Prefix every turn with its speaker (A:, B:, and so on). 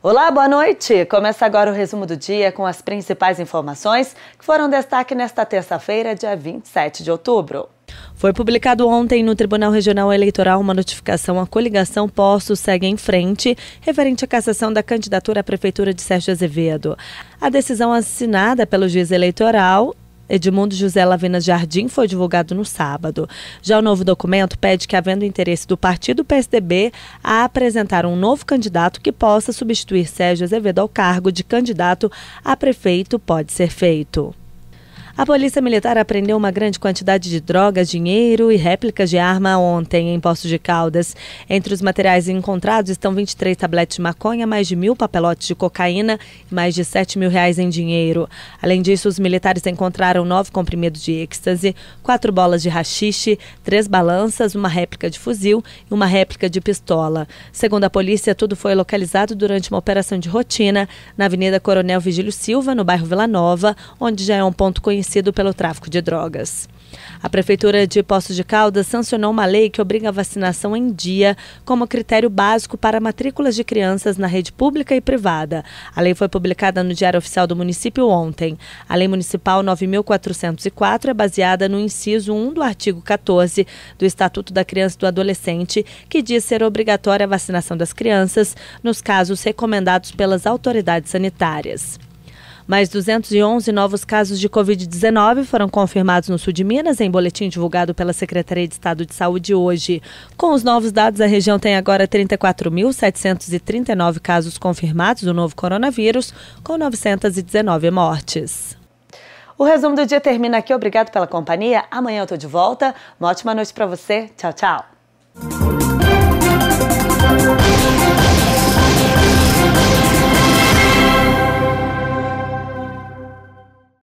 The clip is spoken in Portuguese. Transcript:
A: Olá, boa noite! Começa agora o resumo do dia com as principais informações que foram destaque nesta terça-feira, dia 27 de outubro. Foi publicado ontem no Tribunal Regional Eleitoral uma notificação à coligação Postos Segue em Frente, referente à cassação da candidatura à Prefeitura de Sérgio Azevedo. A decisão assinada pelo juiz eleitoral Edmundo José Lavena Jardim foi divulgado no sábado. Já o novo documento pede que, havendo interesse do partido PSDB, a apresentar um novo candidato que possa substituir Sérgio Azevedo ao cargo de candidato a prefeito, pode ser feito. A polícia militar apreendeu uma grande quantidade de drogas, dinheiro e réplicas de arma ontem em Poços de Caldas. Entre os materiais encontrados estão 23 tabletes de maconha, mais de mil papelotes de cocaína e mais de 7 mil reais em dinheiro. Além disso, os militares encontraram nove comprimidos de êxtase, quatro bolas de rachixe, três balanças, uma réplica de fuzil e uma réplica de pistola. Segundo a polícia, tudo foi localizado durante uma operação de rotina na Avenida Coronel Vigílio Silva, no bairro Vila Nova, onde já é um ponto conhecido conhecido pelo tráfico de drogas. A Prefeitura de Poços de Caldas sancionou uma lei que obriga a vacinação em dia como critério básico para matrículas de crianças na rede pública e privada. A lei foi publicada no Diário Oficial do Município ontem. A Lei Municipal 9.404 é baseada no inciso 1 do artigo 14 do Estatuto da Criança e do Adolescente, que diz ser obrigatória a vacinação das crianças nos casos recomendados pelas autoridades sanitárias. Mais 211 novos casos de Covid-19 foram confirmados no sul de Minas, em boletim divulgado pela Secretaria de Estado de Saúde hoje. Com os novos dados, a região tem agora 34.739 casos confirmados do novo coronavírus, com 919 mortes. O resumo do dia termina aqui. Obrigado pela companhia. Amanhã eu estou de volta. Uma ótima noite para você. Tchau, tchau.